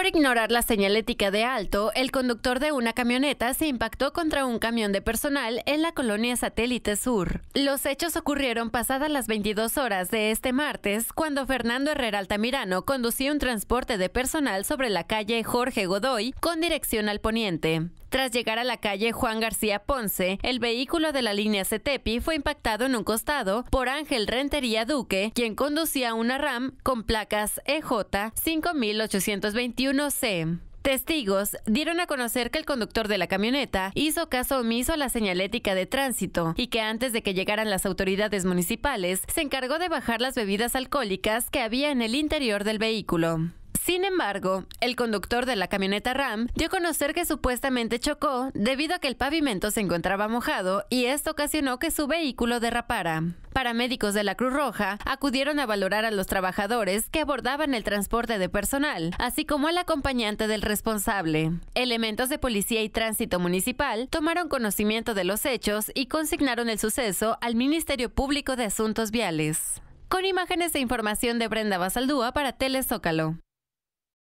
Por ignorar la señalética de alto, el conductor de una camioneta se impactó contra un camión de personal en la colonia Satélite Sur. Los hechos ocurrieron pasadas las 22 horas de este martes, cuando Fernando Herrera Altamirano conducía un transporte de personal sobre la calle Jorge Godoy con dirección al poniente. Tras llegar a la calle Juan García Ponce, el vehículo de la línea Cetepi fue impactado en un costado por Ángel Rentería Duque, quien conducía una RAM con placas EJ 5821C. Testigos dieron a conocer que el conductor de la camioneta hizo caso omiso a la señalética de tránsito y que antes de que llegaran las autoridades municipales se encargó de bajar las bebidas alcohólicas que había en el interior del vehículo. Sin embargo, el conductor de la camioneta Ram dio a conocer que supuestamente chocó debido a que el pavimento se encontraba mojado y esto ocasionó que su vehículo derrapara. Paramédicos de la Cruz Roja acudieron a valorar a los trabajadores que abordaban el transporte de personal, así como al acompañante del responsable. Elementos de policía y tránsito municipal tomaron conocimiento de los hechos y consignaron el suceso al Ministerio Público de Asuntos Viales. Con imágenes e información de Brenda Basaldúa para Telezócalo.